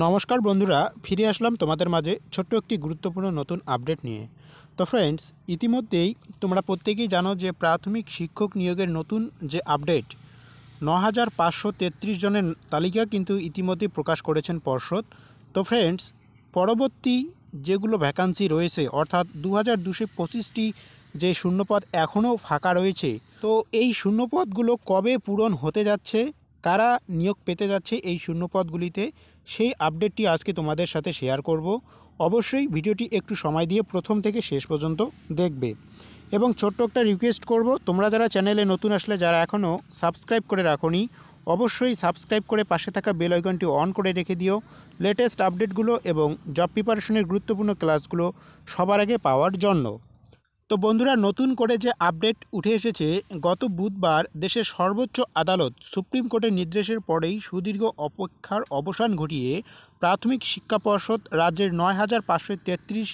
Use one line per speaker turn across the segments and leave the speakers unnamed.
নমস্কার বন্ধুরা ফিরে আসলাম তোমাদের মাঝে ছোট্ট একটি গুরুত্বপূর্ণ নতুন আপডেট নিয়ে তো ফ্রেন্ডস ইতিমধ্যেই তোমরা প্রত্যেকেই জানো যে প্রাথমিক শিক্ষক নিয়োগের নতুন যে আপডেট ন হাজার পাঁচশো তেত্রিশ জনের তালিকা কিন্তু ইতিমধ্যেই প্রকাশ করেছেন পর্ষদ তো ফ্রেন্ডস পরবর্তী যেগুলো ভ্যাকান্সি রয়েছে অর্থাৎ দু হাজার দুশো পঁচিশটি যে শূন্যপদ এখনও ফাঁকা রয়েছে তো এই শূন্যপদগুলো কবে পূরণ হতে যাচ্ছে কারা নিয়োগ পেতে যাচ্ছে এই শূন্যপদগুলিতে সেই আপডেটটি আজকে তোমাদের সাথে শেয়ার করব অবশ্যই ভিডিওটি একটু সময় দিয়ে প্রথম থেকে শেষ পর্যন্ত দেখবে এবং ছোট্ট একটা রিকোয়েস্ট করব তোমরা যারা চ্যানেলে নতুন আসলে যারা এখনও সাবস্ক্রাইব করে রাখনি অবশ্যই সাবস্ক্রাইব করে পাশে থাকা বেল আইকনটি অন করে রেখে দিও লেটেস্ট আপডেটগুলো এবং জব প্রিপারেশনের গুরুত্বপূর্ণ ক্লাসগুলো সবার আগে পাওয়ার জন্য তো বন্ধুরা নতুন করে যে আপডেট উঠে এসেছে গত বুধবার দেশের সর্বোচ্চ আদালত সুপ্রিম কোর্টের নির্দেশের পরেই সুদীর্ঘ অপেক্ষার অবসান ঘটিয়ে প্রাথমিক শিক্ষা পর্ষদ রাজ্যের নয় হাজার পাঁচশো তেত্রিশ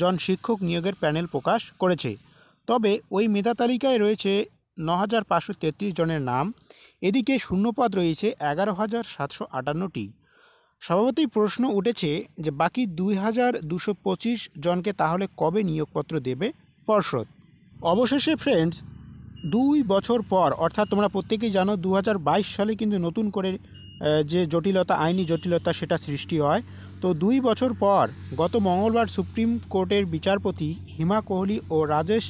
জন শিক্ষক নিয়োগের প্যানেল প্রকাশ করেছে তবে ওই মেধা তালিকায় রয়েছে ন হাজার পাঁচশো তেত্রিশ জনের নাম এদিকে শূন্যপদ রয়েছে এগারো হাজার সাতশো আটান্নটি স্বভাবতই প্রশ্ন উঠেছে যে বাকি দুই হাজার দুশো পঁচিশ জনকে তাহলে কবে নিয়োগপত্র দেবে পর্ষদ অবশেষে ফ্রেন্ডস দুই বছর পর অর্থাৎ তোমরা প্রত্যেকেই জানো দু সালে কিন্তু নতুন করে যে জটিলতা আইনি জটিলতা সেটা সৃষ্টি হয় তো দুই বছর পর গত মঙ্গলবার সুপ্রিম কোর্টের বিচারপতি হিমা কোহলি ও রাজেশ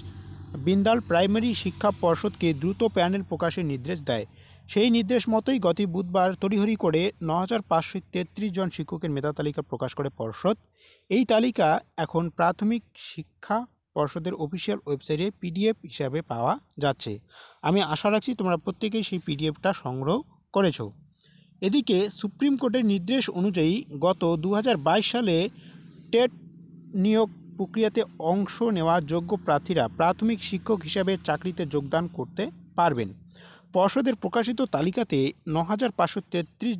বিন্দাল প্রাইমারি শিক্ষা পর্ষদকে দ্রুত প্যানেল প্রকাশের নির্দেশ দেয় সেই নির্দেশ মতোই গত বুধবার তড়িহড়ি করে ন হাজার জন শিক্ষকের মেধা তালিকা প্রকাশ করে পর্ষদ এই তালিকা এখন প্রাথমিক শিক্ষা পর্ষদের অফিসিয়াল ওয়েবসাইটে পিডিএফ হিসাবে পাওয়া যাচ্ছে আমি আশা রাখছি তোমরা প্রত্যেকেই সেই পিডিএফটা সংগ্রহ করেছো এদিকে সুপ্রিম কোর্টের নির্দেশ অনুযায়ী গত দু সালে টেট নিয়োগ প্রক্রিয়াতে অংশ নেওয়া যোগ্য প্রার্থীরা প্রাথমিক শিক্ষক হিসাবে চাকরিতে যোগদান করতে পারবেন পর্ষদের প্রকাশিত তালিকাতে ন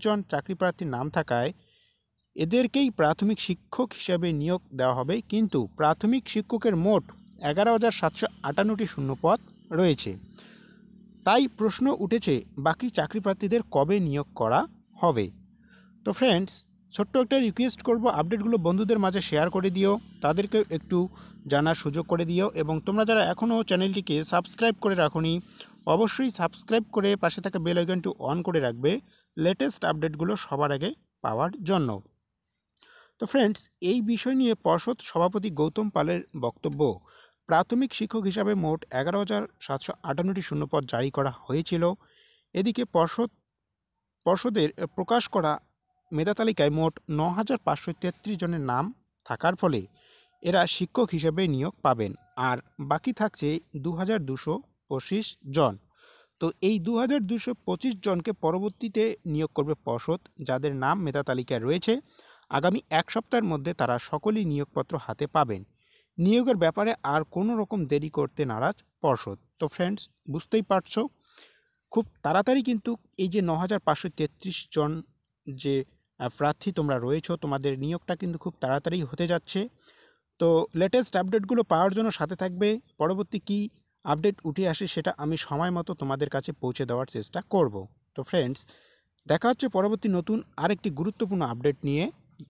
জন চাকরি প্রার্থীর নাম থাকায় এদেরকেই প্রাথমিক শিক্ষক হিসাবে নিয়োগ দেওয়া হবে কিন্তু প্রাথমিক শিক্ষকের মোট এগারো হাজার সাতশো আটান্নটি শূন্যপদ রয়েছে তাই প্রশ্ন উঠেছে বাকি চাকরি প্রার্থীদের কবে নিয়োগ করা হবে তো ফ্রেন্ডস ছোট্ট একটা রিকোয়েস্ট করব আপডেটগুলো বন্ধুদের মাঝে শেয়ার করে দিও তাদেরকেও একটু জানার সুযোগ করে দিও এবং তোমরা যারা এখনও চ্যানেলটিকে সাবস্ক্রাইব করে রাখনি অবশ্যই সাবস্ক্রাইব করে পাশে থাকা বেল আইকনটি অন করে রাখবে লেটেস্ট আপডেটগুলো সবার আগে পাওয়ার জন্য তো ফ্রেন্ডস এই বিষয় নিয়ে পর্ষদ সভাপতি গৌতম পালের বক্তব্য প্রাথমিক শিক্ষক হিসাবে মোট এগারো হাজার সাতশো আটান্নটি শূন্যপদ জারি করা হয়েছিল এদিকে পর্ষদ পর্ষদের প্রকাশ করা মেধা তালিকায় মোট ন হাজার পাঁচশো তেত্রিশ জনের নাম থাকার ফলে এরা শিক্ষক হিসেবে নিয়োগ পাবেন আর বাকি থাকছে দু হাজার দুশো পঁচিশ জন তো এই দু হাজার দুশো পঁচিশ জনকে পরবর্তীতে নিয়োগ করবে পর্ষদ যাদের নাম মেধা তালিকায় রয়েছে আগামী এক সপ্তাহের মধ্যে তারা সকলেই নিয়োগপত্র হাতে পাবেন নিয়োগের ব্যাপারে আর কোনো রকম দেরি করতে নারাজ পর্ষদ তো ফ্রেন্ডস বুঝতেই পারছো খুব তাড়াতাড়ি কিন্তু এই যে ন হাজার পাঁচশো জন যে প্রার্থী তোমরা রয়েছ তোমাদের নিয়োগটা কিন্তু খুব তাড়াতাড়ি হতে যাচ্ছে তো লেটেস্ট আপডেটগুলো পাওয়ার জন্য সাথে থাকবে পরবর্তী কী আপডেট উঠে আসে সেটা আমি সময় মতো তোমাদের কাছে পৌঁছে দেওয়ার চেষ্টা করব তো ফ্রেন্ডস দেখা হচ্ছে পরবর্তী নতুন আরেকটি গুরুত্বপূর্ণ আপডেট নিয়ে